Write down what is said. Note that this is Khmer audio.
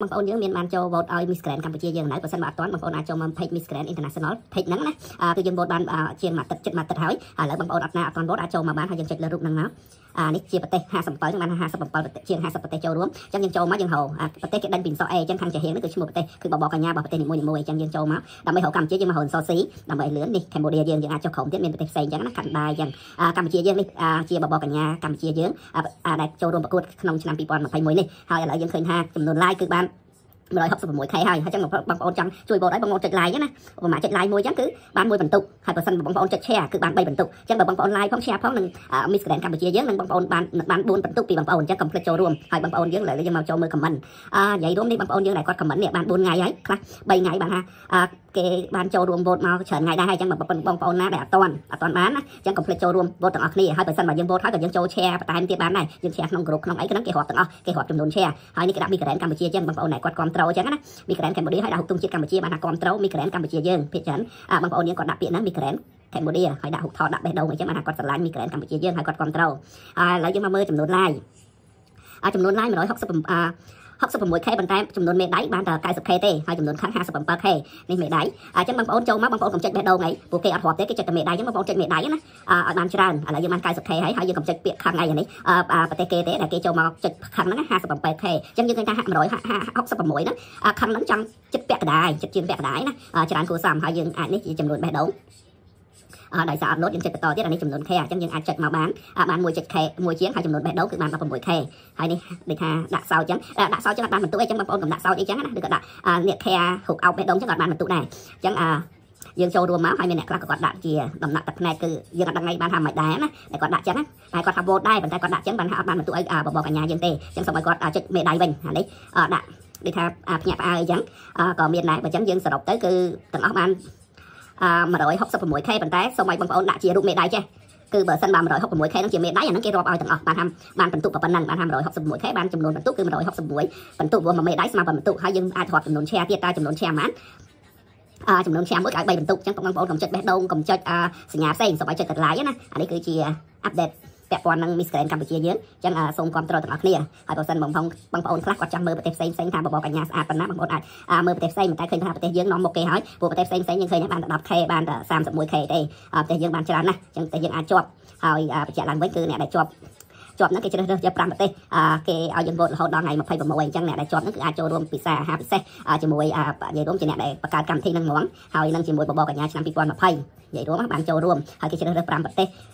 បងប្អូនយើងមានបានចូល vote ឲ្យ Miss Grand កម្ពុជាយើងនៅបើសិនបើអត់ទាន់បងប្អូនអាចចូលមក page Miss Grand International page ហ្នឹងណាគឺយើង vote បានជាមួយទឹកចិត្តមួយទឹកហើយឥឡូវបងប្អូនអត់ណាអត់ទាន់ vote អាចចូលមកបានហើយយើងចុចលើរូបហ្នឹងមកអានេះជាប្រទេស57ចឹងបាន57ប្រទេសជាង50ប្រទេសចូលរួមចឹងយើងចូលមកយើងហៅប្រទេសគេដេញពីសអេចឹងខាងចាហៀងនេះគឺឈ្មោះប្រទេសគឺបបកញ្ញារបស់ប្រទេសនីមួយនីមួយចឹងយើងចូលមកដើម្បីហៅកម្ពុជាយើងមកហៅសស៊ីដើម្បីលឿននេះកម្ពុជាយើងយើងអាចចុះក្រុមទៀតមានប្រទេសផ្សេងចឹងណាកាន់ដែរចឹងកម្ពុជាយើងនេះជាបបកញ្ញាកម្ពុជាយើងដែលចូលរួមប្រកួតក្នុងឆ្នាំ2021នេះហើយឥឡូវយើងឃើញថាចំនួន like គឺបាន 166k ហើយហើយចឹងបងប្អូនចង់ជួយបតឲ្យបងប្អូនចុច like ណាឧបមាចុច like មួយចឹងគឺបានមួយបន្ទុកហើយបើសិនបងប្អូនចុច share គឺបាន3បន្ទុកចឹងបើបងប្អូន like ផង share ផងនឹង Miss Grand កម្ពុជាយើងនឹងបងប្អូនបានបាន4បន្ទុកពីបងប្អូនចឹងកុំភ្លេចចូលរួមហើយបងប្អូនយើងឥឡូវយើងមកចូលមើល comment អឺនិយាយរួមនេះបងប្អូនយើងដែលគាត់ comment នេះបាន4ថ្ងៃហើយខ្លះ3ថ្ងៃបានថាគេបានចូលរួមវោតមកច្រើនថ្ងៃដែរហើយអញ្ចឹងបងប្អូនណាដែលអត់តាន់អត់តាន់បានណាអញ្ចឹងកុំភ្លេចចូលរួមវោតទាំងអស់គ្នាហើយបើសិនបើយើងវោតហើយក៏យើងចូល share បន្ថែមទៀតបានដែរយើង share ក្នុង group ក្នុងអីហ្នឹងគេរាប់ទាំងអស់គេរាប់ចំនួន share ហើយនេះគេដាក់មីក្រែនកម្ពុជាអញ្ចឹងបងប្អូនណែគាត់គ្រប់ត្រូលអញ្ចឹងណាមីក្រែនកម្ពុជាហើយដាក់ហុកទុំជាតិកម្ពុជាបានថាគ្រប់ត្រូលមីក្រែនកម្ពុជាយើងភាគច្រើនបងប្អូនយើងគាត់ដាក់ពាក្យហ្នឹងមីក្រែនកម្ពុជាហើយដាក់ហុកថតដាក់បេះដូងអញ្ចឹងបានថាគាត់ស្រឡាញ់មីក្រែនកម្ពុជាយើងហើយគាត់គ្រប់ត្រូលហើយឥឡូវយើងមកមើលចំនួន like ចំនួន like 160 66K ប៉ុន្តែចំនួនមេដៃបានតែ 90K ទេហើយចំនួនខាង 57K នេះមេដៃអញ្ចឹងបងប្អូនចូលមកបងប្អូនកុំចេញបេះដូងអីពួកគេអត់រាប់ទេគេចេញតែមេដៃអញ្ចឹងបងប្អូនចេញមេដៃណាឲ្យបានច្រើនឥឡូវយើងបាន 90K ហើយហើយយើងកុំចេញពាក្យខាងអីនេះប្រទេសគេទេដែលគេចូលមកចេញខាងហ្នឹង 57K អញ្ចឹងយើងឃើញថា166ហ្នឹងខាងហ្នឹងចង់ចិត្តពាក់កដាយចិត្តជាងពាក់កដាយណាច្រើនគួរសមហើយយើងអាចនេះជាចំនួនបេះដូងដោយសារអត់លោតយើងចិត្តបន្តទៀតអានេះចំនួន K អញ្ចឹងយើងអាចចិត្តមកបានបាន 1.K 1ជាងហើយចំនួនបេះដូងគឺបាន 16K ហើយនេះដូចថាដាក់សោចឹងដាក់សោចឹងអត់បានបន្ទុកអីចឹងបងប្អូនកុំដាក់សោអីចឹងណាឬក៏ដាក់នេះ K ហូបអោបបេះដូងចឹងអត់បានបន្ទុកដែរអញ្ចឹងអឺយើងចូលរួមមកហើយមានអ្នកខ្លះក៏គាត់ដាក់ជាដំណាក់ទឹកផ្នែកគឺយើងអត់ដឹងអីបានថាមិនដែរណាតែគាត់ដាក់ចឹងណាតែគាត់ថាវោតដែរប៉ុន្តែគាត់ដាក់ចឹងបានថាអត់បានបន្ទុកអីបបកញ្ញាយើងទេអញ្ចឹងសូមឲ្យគាត់ចុចមេដៃវិញអានេះដាក់ដូចថាភ្ញាក់ផ្អើលអីចឹងក៏មានដែរបើចឹងយើងសរុបទៅគឺទាំងអស់បាន 166K ប៉ុន្តែសូមឲ្យបងប្អូនដាក់ជារូបមេដៃចេះគឺបើសិនបាន 166k ហ្នឹងជាមេដៃអាហ្នឹងគេរាប់ឲ្យទាំងអស់បានហាំបានបន្ទុកប៉ុណ្ណឹងបានហាំ 166k បានចំនួនបន្ទុកគឺ166បន្ទុករបស់មេដៃស្មើប៉ុន្មានបន្ទុកហើយយើងអាចរាប់ចំនួន share ទៀតតើចំនួន share ប៉ុន្មានអឺចំនួន share មួយក៏ឲ្យ3បន្ទុកអញ្ចឹងបងប្អូនកុំចុចបេះដូងកុំចុចសញ្ញាផ្សេងសូម្បីចុចកន្លែងណាអានេះគឺជា update ពាក់ព័ន្ធនឹង Miss Grand កម្ពុជាយើងអញ្ចឹងសូមគ្រប់គ្រងទាំងអស់គ្នាហើយបើសិនបងផងបងប្អូនខ្លះគាត់ចង់មើលប្រទេសផ្សេងផ្សេងថាបបកញ្ញាស្អាតប៉ុណ្ណាបងប្អូនអាចមើលប្រទេសផ្សេងតែឃើញថាប្រទេសយើងនាំមុខគេហើយពួកប្រទេសផ្សេងផ្សេងយើងឃើញបានតែ 10K បានតែ 31K ទេប្រទេសយើងបានច្រើនណាស់អញ្ចឹងប្រទេសយើងអាចជាប់ហើយបញ្ជាក់ឡើងវិញគឺអ្នកដែលជាប់ជាប់ហ្នឹងគេជ្រើសរើសយក5ប្រទេស គេឲ្យយើងវោតរហូតដល់ថ្ងៃ26អញ្ចឹងអ្នកដែលជាប់ហ្នឹងគឺអាចចូលរួមពិសាអាហារពិសេសជាមួយនិយាយរួមជាអ្នកដែលបង្កើតកម្មវិធីហ្នឹងហ្មងហើយនឹងជាមួយបបកញ្ញាឆ្នាំ2020និយាយរួមបានចូលរួមហើយគេជ្រើសរើស5ប្រទេស